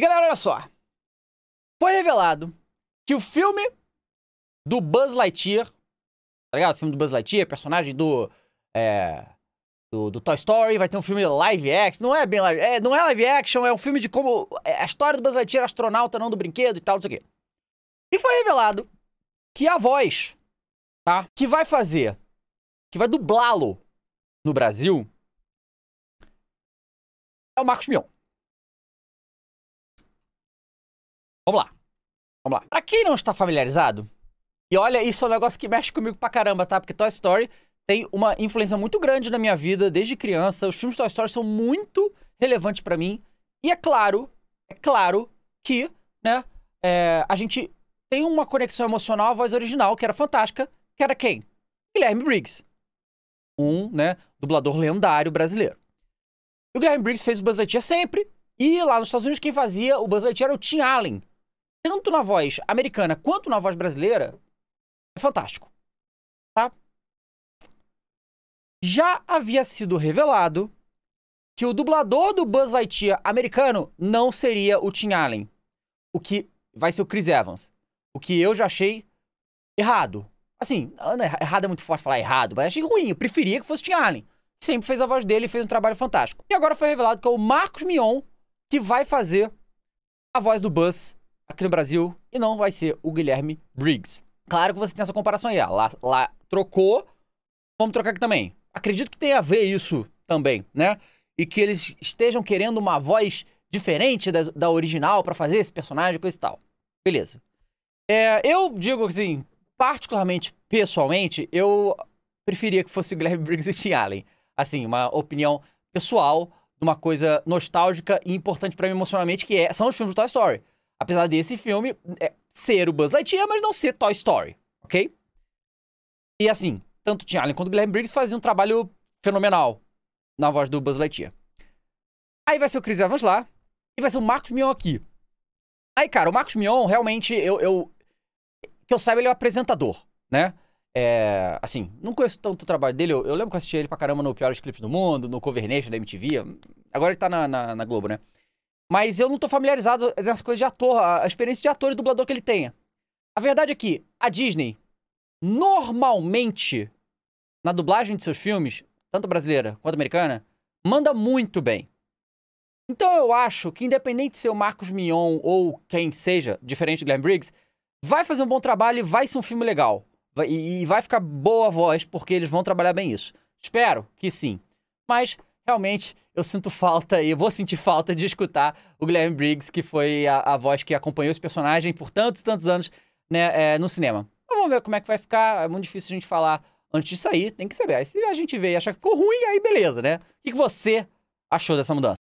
E galera, olha só. Foi revelado que o filme do Buzz Lightyear, tá ligado? O filme do Buzz Lightyear, personagem do, é, do, do Toy Story, vai ter um filme live action. Não é bem live, é, não é live action, é um filme de como é a história do Buzz Lightyear astronauta, não do brinquedo e tal, não sei o quê. E foi revelado que a voz, tá? Que vai fazer, que vai dublá-lo no Brasil, é o Marcos Mion. Vamos lá. Vamos lá. Pra quem não está familiarizado, e olha, isso é um negócio que mexe comigo pra caramba, tá? Porque Toy Story tem uma influência muito grande na minha vida desde criança. Os filmes Toy Story são muito relevantes para mim. E é claro, é claro que, né, é, a gente tem uma conexão emocional à voz original, que era fantástica, que era quem? Guilherme Briggs. Um, né, dublador lendário brasileiro. E o Guilherme Briggs fez o Buzz Lightyear sempre. E lá nos Estados Unidos quem fazia o Buzz Lightyear era o Tim Allen, tanto na voz americana quanto na voz brasileira, é fantástico. Tá? Já havia sido revelado que o dublador do Buzz Lightyear americano não seria o Tim Allen, o que vai ser o Chris Evans, o que eu já achei errado. Assim, é errado é muito forte falar errado, mas achei ruim, eu preferia que fosse Tim Allen. Sempre fez a voz dele e fez um trabalho fantástico. E agora foi revelado que é o Marcos Mion que vai fazer a voz do Buzz aqui no Brasil e não vai ser o Guilherme Briggs. Claro que você tem essa comparação aí, ó. Lá, lá trocou, vamos trocar aqui também. Acredito que tenha a ver isso também, né? E que eles estejam querendo uma voz diferente da, da original para fazer esse personagem, coisa e tal. Beleza. É, eu digo assim, particularmente, pessoalmente, eu preferia que fosse o Guilherme Briggs e Tim Allen. Assim, uma opinião pessoal, uma coisa nostálgica e importante para mim emocionalmente, que é, são os filmes do Toy Story. Apesar desse filme é, ser o Buzz Lightyear, mas não ser Toy Story, ok? E assim, tanto Tim Allen quanto o Guilherme Briggs faziam um trabalho fenomenal na voz do Buzz Lightyear. Aí vai ser o Chris Evans lá e vai ser o Marcos Mion aqui. Aí, cara, o Marcos Mion, realmente, eu, eu que eu saiba, ele é o apresentador, né? É, assim, não conheço tanto o trabalho dele. Eu, eu, lembro que eu assisti ele pra caramba no Piores Clipes do Mundo, no Cover Nation da MTV. Agora ele tá na, na, na Globo, né? Mas eu não tô familiarizado nessa coisa de ator, a experiência de ator e dublador que ele tenha. A verdade é que a Disney, normalmente, na dublagem de seus filmes, tanto brasileira quanto americana, manda muito bem. Então eu acho que, independente de ser o Marcos Mignon ou quem seja, diferente do Glenn Briggs, vai fazer um bom trabalho e vai ser um filme legal. e, vai ficar boa voz, porque eles vão trabalhar bem isso. Espero que sim. Mas realmente eu sinto falta e vou sentir falta de escutar o Guilherme Briggs, que foi a, a voz que acompanhou esse personagem por tantos, tantos anos né, é, no cinema. vamos ver como é que vai ficar. É muito difícil a gente falar antes de sair, tem que saber. Aí se a gente vê e achar que ficou ruim, aí beleza, né? O que, que você achou dessa mudança?